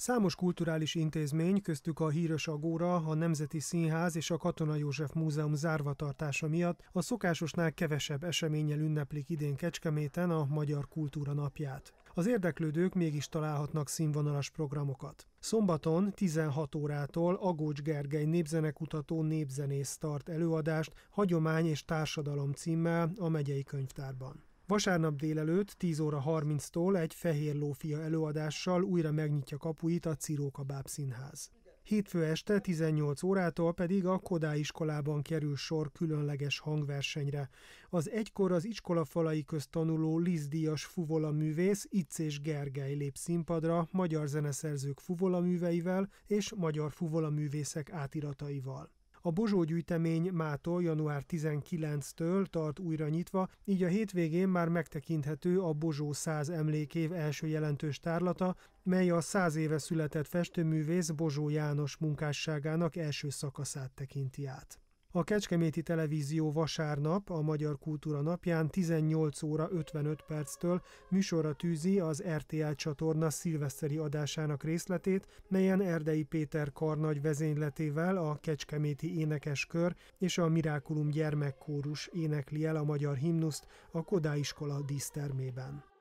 Számos kulturális intézmény, köztük a Híres Agóra, a Nemzeti Színház és a Katona József Múzeum zárvatartása miatt a szokásosnál kevesebb eseménnyel ünneplik idén Kecskeméten a Magyar Kultúra Napját. Az érdeklődők mégis találhatnak színvonalas programokat. Szombaton 16 órától Agócs Gergely népzenekutató népzenész tart előadást hagyomány és társadalom címmel a megyei könyvtárban. Vasárnap délelőtt 10 óra 30-tól egy fehér lófia előadással újra megnyitja kapuit a Báb Színház. Hétfő este 18 órától pedig a Kodály iskolában kerül sor különleges hangversenyre. Az egykor az iskola falai közt tanuló lizdias fuvola művész Iccés Gergely lép színpadra magyar zeneszerzők fuvola műveivel és magyar fuvola művészek átirataival. A Bozsó gyűjtemény mától január 19-től tart újra nyitva, így a hétvégén már megtekinthető a Bozsó 100 emlékév első jelentős tárlata, mely a 100 éve született festőművész Bozsó János munkásságának első szakaszát tekinti át. A Kecskeméti Televízió vasárnap, a Magyar Kultúra napján 18 óra 55 perctől műsorra tűzi az RTL csatorna szilveszteri adásának részletét, melyen Erdei Péter Karnagy vezényletével a Kecskeméti Énekeskör és a Mirákulum Gyermekkórus énekli el a magyar himnuszt a Kodáiskola dísztermében.